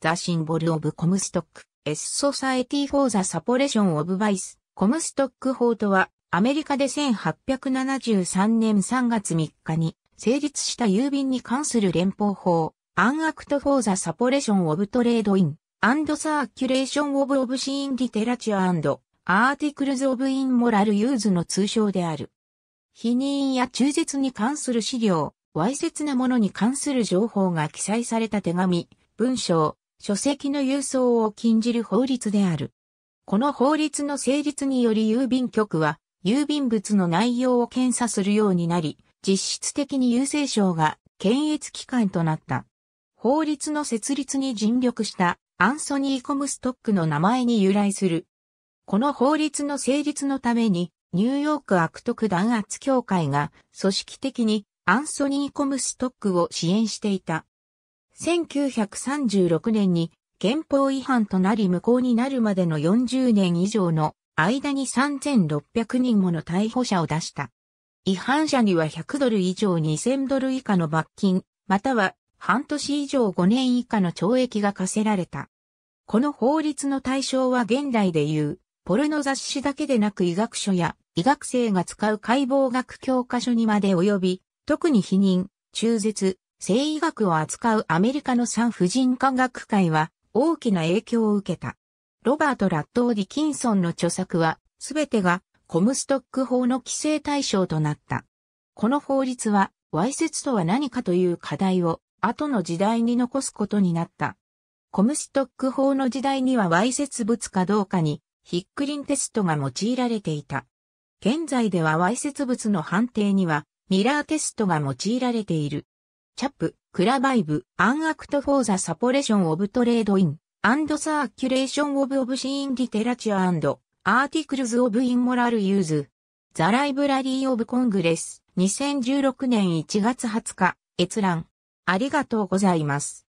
The Symbol of Comstock, S Society for the s u p p r e s i o n of Vice, コムストック法とは、アメリカで1873年3月3日に成立した郵便に関する連邦法、アンアクト・フォー・ザ・サポレーション・オブ・トレード・イン、アンド・サーキュレーション・オブ・オブ・シーン・リテラチュア r t アーティクルズ・オブ・イン・モラル・ユーズの通称である。否認や忠実に関する資料、わいせつなものに関する情報が記載された手紙、文章、書籍の郵送を禁じる法律である。この法律の成立により郵便局は、郵便物の内容を検査するようになり、実質的に郵政省が検閲機関となった。法律の設立に尽力したアンソニー・コムストックの名前に由来する。この法律の成立のために、ニューヨーク悪徳弾圧協会が組織的にアンソニー・コムストックを支援していた。1936年に憲法違反となり無効になるまでの40年以上の間に3600人もの逮捕者を出した。違反者には100ドル以上2000ドル以下の罰金、または半年以上5年以下の懲役が課せられた。この法律の対象は現代でいう、ポルノ雑誌だけでなく医学書や医学生が使う解剖学教科書にまで及び、特に否認、中絶、生医学を扱うアメリカの産婦人科学会は大きな影響を受けた。ロバート・ラットー・ディキンソンの著作は、すべてがコムストック法の規制対象となった。この法律は、わいせつとは何かという課題を後の時代に残すことになった。コムストック法の時代にはわいせつ物かどうかに、ヒックリンテストが用いられていた。現在ではわいせつ物の判定には、ミラーテストが用いられている。チャップ、クラバイブ、アンアクトフォーザサポレーションオブトレードイン、アンドサーキュレーションオブオブシーンリテラチュアアーティクルズオブインモラルユーズ。ザライブラリーオブコングレス、2016年1月20日、閲覧。ありがとうございます。